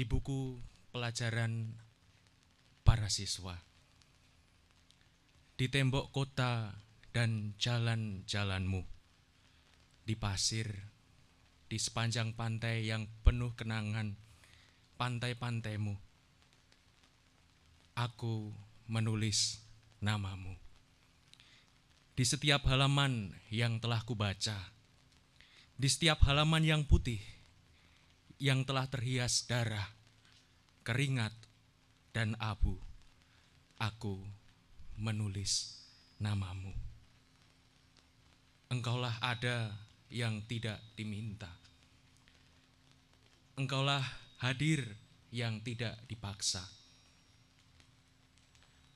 di buku pelajaran para siswa. Di tembok kota dan jalan-jalanmu, di pasir, di sepanjang pantai yang penuh kenangan, pantai-pantaimu, aku menulis namamu. Di setiap halaman yang telah kubaca, di setiap halaman yang putih, yang telah terhias darah, keringat, dan abu, aku menulis namamu. Engkaulah ada yang tidak diminta. Engkaulah hadir yang tidak dipaksa.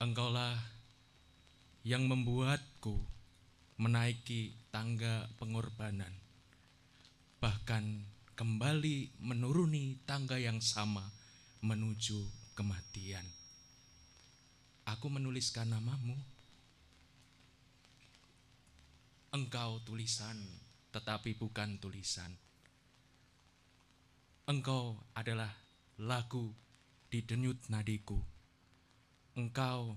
Engkaulah yang membuatku menaiki tangga pengorbanan, bahkan kembali menuruni tangga yang sama menuju kematian. Aku menuliskan namamu. Engkau tulisan, tetapi bukan tulisan. Engkau adalah lagu di denyut nadiku. Engkau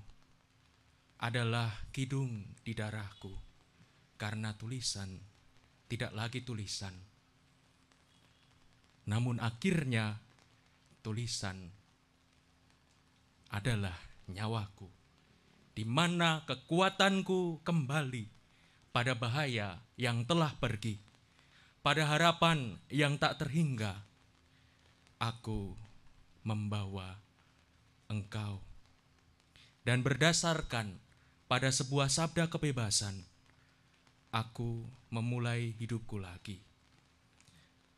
adalah kidung di darahku. Karena tulisan tidak lagi tulisan. Namun akhirnya tulisan adalah nyawaku, di mana kekuatanku kembali pada bahaya yang telah pergi, pada harapan yang tak terhingga. Aku membawa engkau. Dan berdasarkan pada sebuah sabda kebebasan, aku memulai hidupku lagi.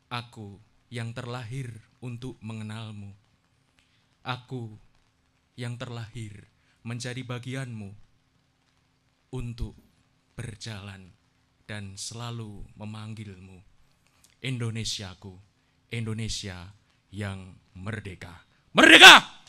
Aku yang terlahir untuk mengenalmu. Aku yang terlahir menjadi bagianmu untuk berjalan dan selalu memanggilmu. Indonesiaku, Indonesia yang merdeka. Merdeka!